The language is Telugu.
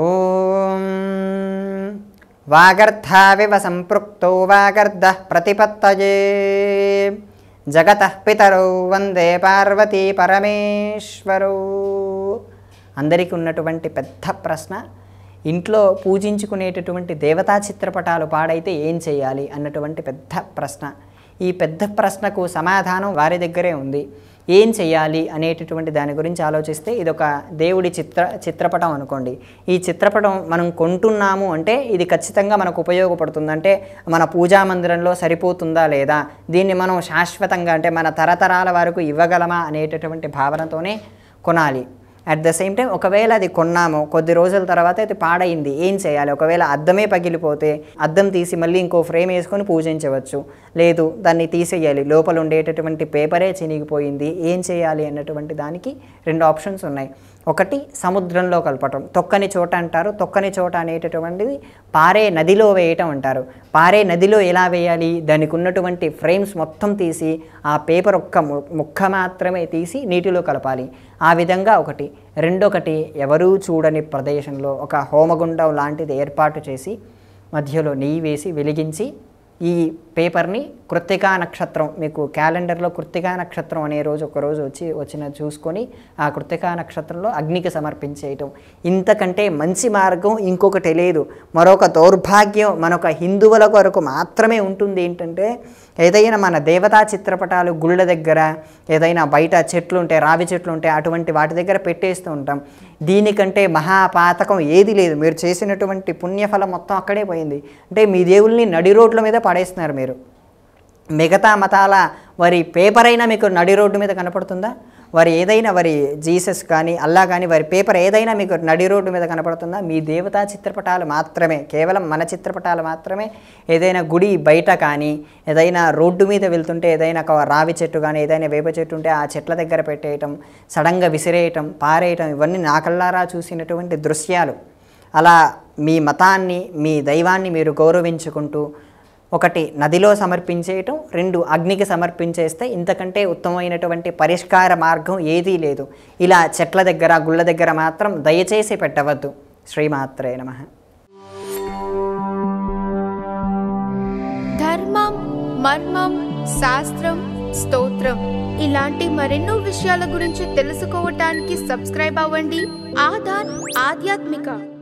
ఓం వాగర్థావివ సంపృక్తో వాగర్ధ ప్రతిపత్తయే జగత పితరౌ వందే పార్వతీ పరమేశ్వరూ అందరికీ ఉన్నటువంటి పెద్ద ప్రశ్న ఇంట్లో పూజించుకునేటటువంటి దేవతా చిత్రపటాలు పాడైతే ఏం చేయాలి అన్నటువంటి పెద్ద ప్రశ్న ఈ పెద్ద ప్రశ్నకు సమాధానం వారి దగ్గరే ఉంది ఏం చేయాలి అనేటటువంటి దాని గురించి ఆలోచిస్తే ఇది ఒక దేవుడి చిత్ర చిత్రపటం అనుకోండి ఈ చిత్రపటం మనం కొంటున్నాము అంటే ఇది ఖచ్చితంగా మనకు ఉపయోగపడుతుంది అంటే మన పూజా మందిరంలో సరిపోతుందా లేదా దీన్ని మనం శాశ్వతంగా అంటే మన తరతరాల వరకు ఇవ్వగలమా అనేటటువంటి భావనతోనే కొనాలి అట్ ద సేమ్ టైం ఒకవేళ అది కొన్నాము కొద్ది రోజుల తర్వాత అది పాడైంది ఏం చేయాలి ఒకవేళ అద్దమే పగిలిపోతే అద్దం తీసి మళ్ళీ ఇంకో ఫ్రేమ్ వేసుకొని పూజించవచ్చు లేదు దాన్ని తీసేయాలి లోపల ఉండేటటువంటి పేపరే చినిగిపోయింది ఏం చేయాలి అన్నటువంటి దానికి రెండు ఆప్షన్స్ ఉన్నాయి ఒకటి సముద్రంలో కలపటం తొక్కని చోట అంటారు తొక్కని చోట అనేటటువంటిది పారే నదిలో వేయటం అంటారు పారే నదిలో ఎలా వేయాలి దానికి ఉన్నటువంటి ఫ్రేమ్స్ మొత్తం తీసి ఆ పేపర్ ఒక్క ముక్క మాత్రమే తీసి నీటిలో కలపాలి ఆ విధంగా ఒకటి రెండొకటి ఎవరూ చూడని ప్రదేశంలో ఒక హోమగుండం లాంటిది ఏర్పాటు చేసి మధ్యలో నెయ్యి వేసి వెలిగించి ఈ పేపర్ని కృత్తికా నక్షత్రం మీకు క్యాలెండర్లో కృత్తికా నక్షత్రం అనే రోజు ఒకరోజు వచ్చి వచ్చిన చూసుకొని ఆ కృత్తికా నక్షత్రంలో అగ్నికి సమర్పించేయటం ఇంతకంటే మంచి మార్గం ఇంకొకటి లేదు మరొక దౌర్భాగ్యం మనొక హిందువుల కొరకు మాత్రమే ఉంటుంది ఏంటంటే ఏదైనా మన దేవతా చిత్రపటాలు గుళ్ళ దగ్గర ఏదైనా బయట చెట్లు ఉంటాయి రావి చెట్లు ఉంటాయి అటువంటి వాటి దగ్గర పెట్టేస్తూ ఉంటాం దీనికంటే మహాపాతకం ఏది లేదు మీరు చేసినటువంటి పుణ్యఫలం మొత్తం అక్కడే పోయింది అంటే మీ దేవుల్ని నడి రోడ్ల మీద పడేస్తున్నారు మీరు మిగతా మతాల వారి పేపర్ అయినా మీకు నడి రోడ్డు మీద కనపడుతుందా వారి ఏదైనా వారి జీసస్ కానీ అల్లా కానీ వారి పేపర్ ఏదైనా మీకు నడి రోడ్డు మీద కనపడుతుందా మీ దేవతా చిత్రపటాలు మాత్రమే కేవలం మన చిత్రపటాలు మాత్రమే ఏదైనా గుడి బయట కానీ ఏదైనా రోడ్డు మీద వెళ్తుంటే ఏదైనా ఒక రావి చెట్టు కానీ ఏదైనా వేప చెట్టు ఉంటే ఆ చెట్ల దగ్గర పెట్టేయటం సడన్గా విసిరేయటం పారేయటం ఇవన్నీ నా చూసినటువంటి దృశ్యాలు అలా మీ మతాన్ని మీ దైవాన్ని మీరు గౌరవించుకుంటూ ఒకటి నదిలో సమర్పించేయటం రెండు అగ్నికి సమర్పించేస్తే ఇంతకంటే ఉత్తమమైనటువంటి పరిష్కార మార్గం ఏదీ లేదు ఇలా చెట్ల దగ్గర గుళ్ళ దగ్గర మాత్రం దయచేసి పెట్టవద్దు శ్రీమాత్రే నమ ధర్మం మర్మం శాస్త్రం స్తోత్రం ఇలాంటి మరెన్నో విషయాల గురించి తెలుసుకోవటానికి సబ్స్క్రైబ్ అవ్వండి ఆధార్ ఆధ్యాత్మిక